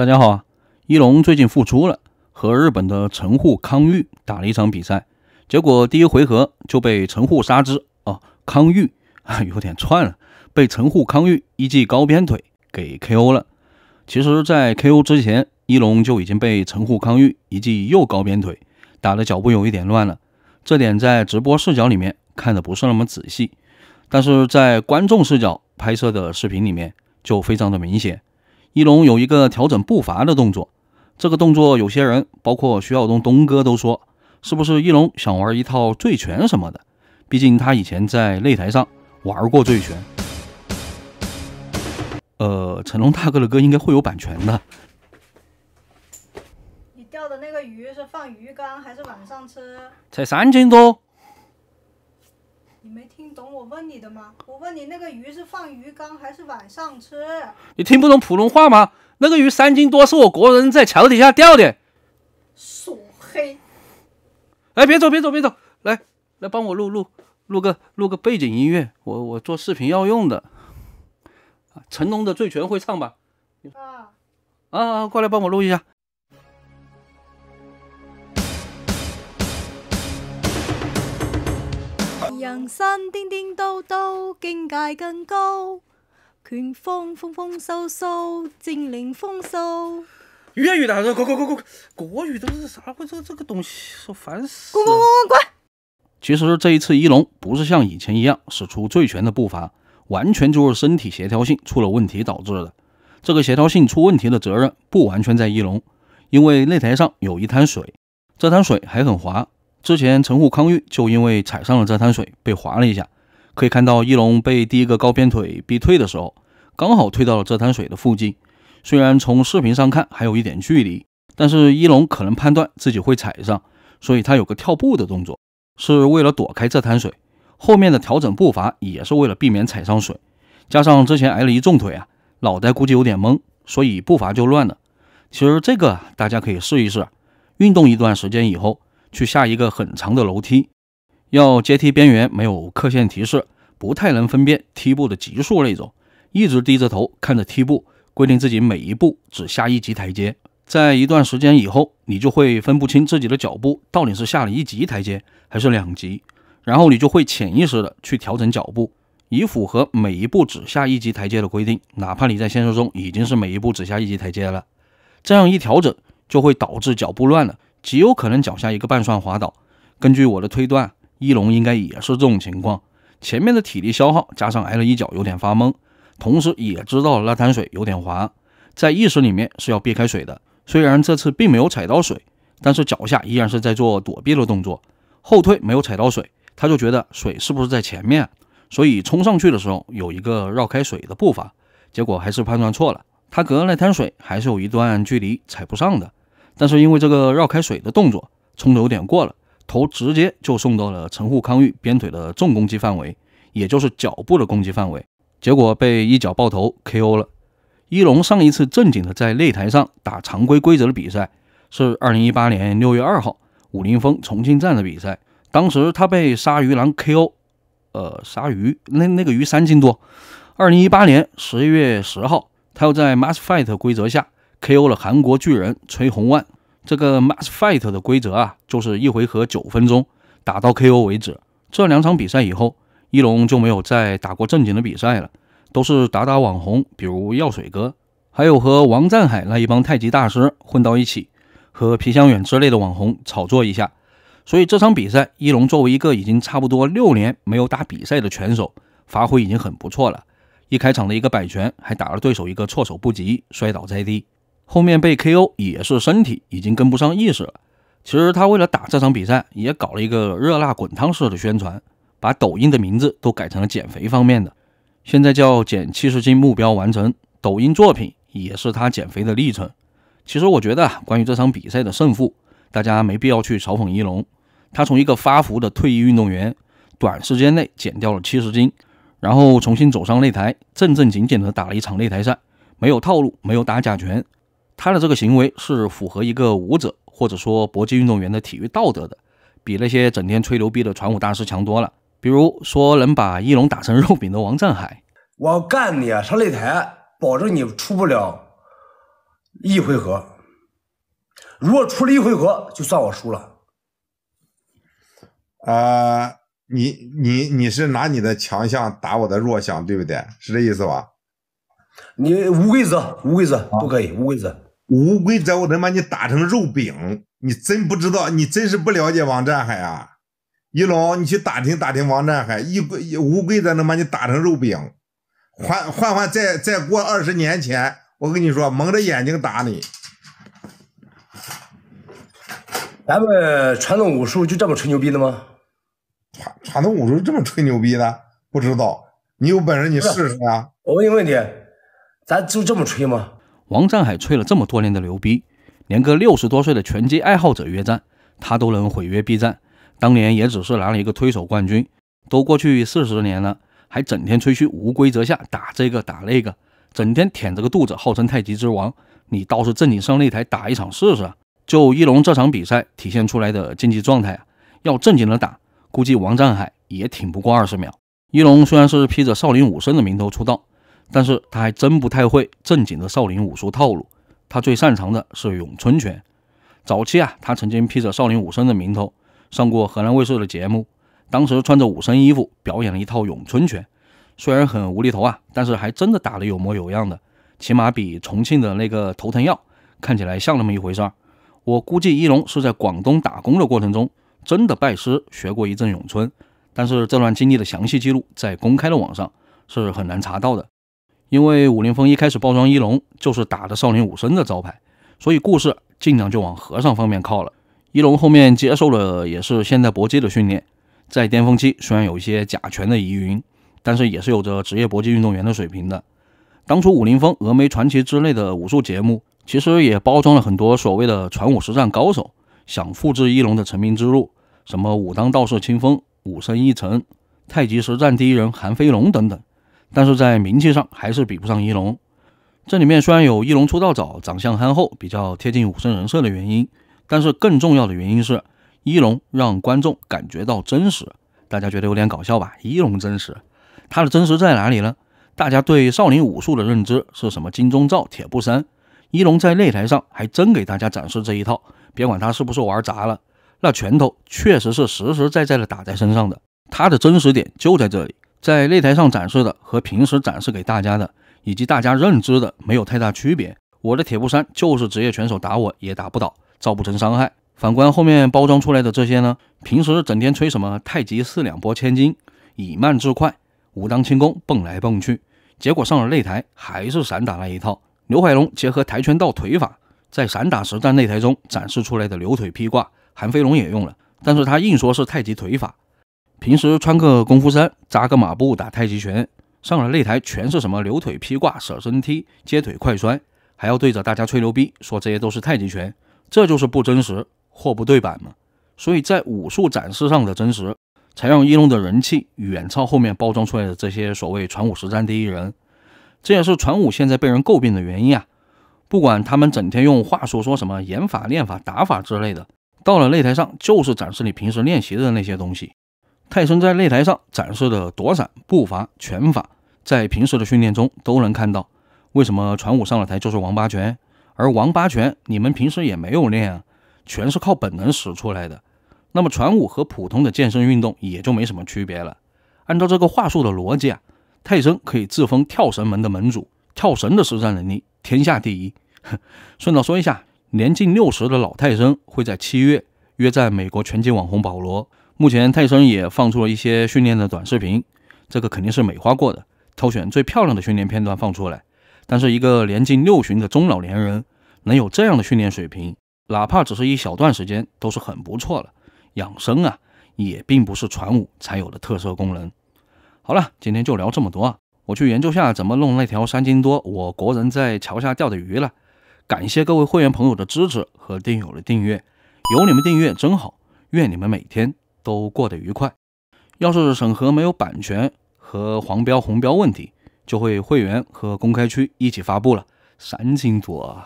大家好，一龙最近复出了，和日本的城户康裕打了一场比赛，结果第一回合就被城户杀之啊！康裕啊有点串了，被陈户康裕一记高鞭腿给 KO 了。其实，在 KO 之前，一龙就已经被陈户康裕一记右高鞭腿打的脚步有一点乱了，这点在直播视角里面看的不是那么仔细，但是在观众视角拍摄的视频里面就非常的明显。一龙有一个调整步伐的动作，这个动作有些人，包括徐晓东东哥都说，是不是一龙想玩一套醉拳什么的？毕竟他以前在擂台上玩过醉拳。呃，成龙大哥的歌应该会有版权的。你钓的那个鱼是放鱼缸还是晚上吃？才三斤多。没听懂我问你的吗？我问你那个鱼是放鱼缸还是晚上吃？你听不懂普通话吗？那个鱼三斤多，是我国人在桥底下钓的。属黑。哎，别走，别走，别走，来来帮我录录录个录个背景音乐，我我做视频要用的。成龙的《醉拳》会唱吧？啊。啊，过来帮我录一下。人生颠颠倒倒，境界更高；拳风风风嗖嗖，精灵风骚。粤语的，滚滚滚滚，国语都是啥？这这个东西说烦死。滚滚滚滚滚！其实这一次一龙不是像以前一样使出最拳的步伐，完全就是身体协调性出了问题导致的。这个协调性出问题的责任不完全在一龙，因为擂台上有一滩水，这滩水还很滑。之前，陈户康裕就因为踩上了这滩水，被划了一下。可以看到，一龙被第一个高边腿逼退的时候，刚好退到了这滩水的附近。虽然从视频上看还有一点距离，但是一龙可能判断自己会踩上，所以他有个跳步的动作，是为了躲开这滩水。后面的调整步伐也是为了避免踩上水。加上之前挨了一重腿啊，脑袋估计有点懵，所以步伐就乱了。其实这个大家可以试一试，运动一段时间以后。去下一个很长的楼梯，要阶梯边缘没有刻线提示，不太能分辨梯步的级数那种。一直低着头看着梯步，规定自己每一步只下一级台阶。在一段时间以后，你就会分不清自己的脚步到底是下了一级台阶还是两级，然后你就会潜意识的去调整脚步，以符合每一步只下一级台阶的规定，哪怕你在现实中已经是每一步只下一级台阶了。这样一调整，就会导致脚步乱了。极有可能脚下一个半蒜滑倒。根据我的推断，一龙应该也是这种情况。前面的体力消耗加上挨了一脚，有点发懵，同时也知道了那滩水有点滑，在意识里面是要避开水的。虽然这次并没有踩到水，但是脚下依然是在做躲避的动作，后退没有踩到水，他就觉得水是不是在前面，所以冲上去的时候有一个绕开水的步伐，结果还是判断错了。他隔那滩水还是有一段距离踩不上的。但是因为这个绕开水的动作冲的有点过了，头直接就送到了陈护康裕边腿的重攻击范围，也就是脚部的攻击范围，结果被一脚爆头 KO 了。一龙上一次正经的在擂台上打常规规则的比赛是二零一八年六月二号武林风重庆站的比赛，当时他被鲨鱼狼 KO。呃，鲨鱼那那个鱼三斤多。二零一八年十一月十号，他又在 Mass Fight 规则下。KO 了韩国巨人崔洪万。这个 m a s s Fight 的规则啊，就是一回合九分钟，打到 KO 为止。这两场比赛以后，一龙就没有再打过正经的比赛了，都是打打网红，比如药水哥，还有和王战海那一帮太极大师混到一起，和皮香远之类的网红炒作一下。所以这场比赛，一龙作为一个已经差不多六年没有打比赛的拳手，发挥已经很不错了。一开场的一个摆拳，还打了对手一个措手不及，摔倒在地。后面被 KO 也是身体已经跟不上意识了。其实他为了打这场比赛，也搞了一个热辣滚烫式的宣传，把抖音的名字都改成了减肥方面的，现在叫减七十斤目标完成。抖音作品也是他减肥的历程。其实我觉得，关于这场比赛的胜负，大家没必要去嘲讽一龙。他从一个发福的退役运动员，短时间内减掉了七十斤，然后重新走上擂台，正正经经地打了一场擂台赛，没有套路，没有打假拳。他的这个行为是符合一个舞者或者说搏击运动员的体育道德的，比那些整天吹牛逼的传武大师强多了。比如说能把一龙打成肉饼的王占海，我干你上擂台，保证你出不了一回合。如果出了一回合，就算我输了。啊，你你你是拿你的强项打我的弱项，对不对？是这意思吧？你无规则，无规则不可以，无规则。无规则我能把你打成肉饼，你真不知道，你真是不了解王占海啊！一龙，你去打听打听王占海，一无规则能把你打成肉饼。换换换，再再过二十年前，我跟你说，蒙着眼睛打你。咱们传统武术就这么吹牛逼的吗？传传统武术这么吹牛逼的？不知道。你有本事你试试啊！我问你问题，咱就这么吹吗？王占海吹了这么多年的牛逼，连个六十多岁的拳击爱好者约战，他都能毁约 B 站。当年也只是拿了一个推手冠军，都过去四十年了，还整天吹嘘无规则下打这个打那个，整天舔着个肚子，号称太极之王。你倒是正经上擂台打一场试试啊！就一龙这场比赛体现出来的竞技状态啊，要正经的打，估计王占海也挺不过二十秒。一龙虽然是披着少林武僧的名头出道。但是他还真不太会正经的少林武术套路，他最擅长的是咏春拳。早期啊，他曾经披着少林武僧的名头，上过河南卫视的节目，当时穿着武僧衣服表演了一套咏春拳，虽然很无厘头啊，但是还真的打得有模有样的，起码比重庆的那个头疼药看起来像那么一回事儿。我估计一龙是在广东打工的过程中真的拜师学过一阵咏春，但是这段经历的详细记录在公开的网上是很难查到的。因为武林风一开始包装一龙，就是打着少林武僧的招牌，所以故事尽量就往和尚方面靠了。一龙后面接受了也是现代搏击的训练，在巅峰期虽然有一些假拳的疑云，但是也是有着职业搏击运动员的水平的。当初武林风、峨眉传奇之类的武术节目，其实也包装了很多所谓的传武实战高手，想复制一龙的成名之路，什么武当道士清风、武僧一尘、太极实战第一人韩飞龙等等。但是在名气上还是比不上一龙。这里面虽然有一龙出道早，长相憨厚，比较贴近武僧人设的原因，但是更重要的原因是一龙让观众感觉到真实。大家觉得有点搞笑吧？一龙真实，他的真实在哪里呢？大家对少林武术的认知是什么？金钟罩、铁布衫？一龙在擂台上还真给大家展示这一套。别管他是不是玩砸了，那拳头确实是实实在在的打在身上的。他的真实点就在这里。在擂台上展示的和平时展示给大家的，以及大家认知的没有太大区别。我的铁布衫就是职业选手打我也打不倒，造不成伤害。反观后面包装出来的这些呢，平时整天吹什么太极四两拨千斤，以慢制快，武当轻功蹦来蹦去，结果上了擂台还是散打那一套。刘海龙结合跆拳道腿法，在散打实战擂台中展示出来的流腿劈挂，韩飞龙也用了，但是他硬说是太极腿法。平时穿个功夫衫，扎个马步打太极拳，上了擂台全是什么留腿劈挂、舍身踢、接腿快摔，还要对着大家吹牛逼，说这些都是太极拳，这就是不真实，货不对版嘛。所以在武术展示上的真实，才让一龙的人气远超后面包装出来的这些所谓传武实战第一人。这也是传武现在被人诟病的原因啊。不管他们整天用话术说什么演法、练法、打法之类的，到了擂台上就是展示你平时练习的那些东西。泰森在擂台上展示的躲闪、步伐、拳法，在平时的训练中都能看到。为什么传武上了台就是王八拳？而王八拳你们平时也没有练啊，全是靠本能使出来的。那么传武和普通的健身运动也就没什么区别了。按照这个话术的逻辑啊，泰森可以自封跳绳门的门主，跳绳的实战能力天下第一。顺道说一下，年近六十的老泰森会在七月约战美国拳击网红保罗。目前，泰森也放出了一些训练的短视频，这个肯定是美化过的，挑选最漂亮的训练片段放出来。但是，一个年近六旬的中老年人能有这样的训练水平，哪怕只是一小段时间，都是很不错了。养生啊，也并不是传武才有的特色功能。好了，今天就聊这么多，啊！我去研究下怎么弄那条三斤多我国人在桥下钓的鱼了。感谢各位会员朋友的支持和订友的订阅，有你们订阅真好，愿你们每天。都过得愉快。要是审核没有版权和黄标、红标问题，就会会员和公开区一起发布了，三千多。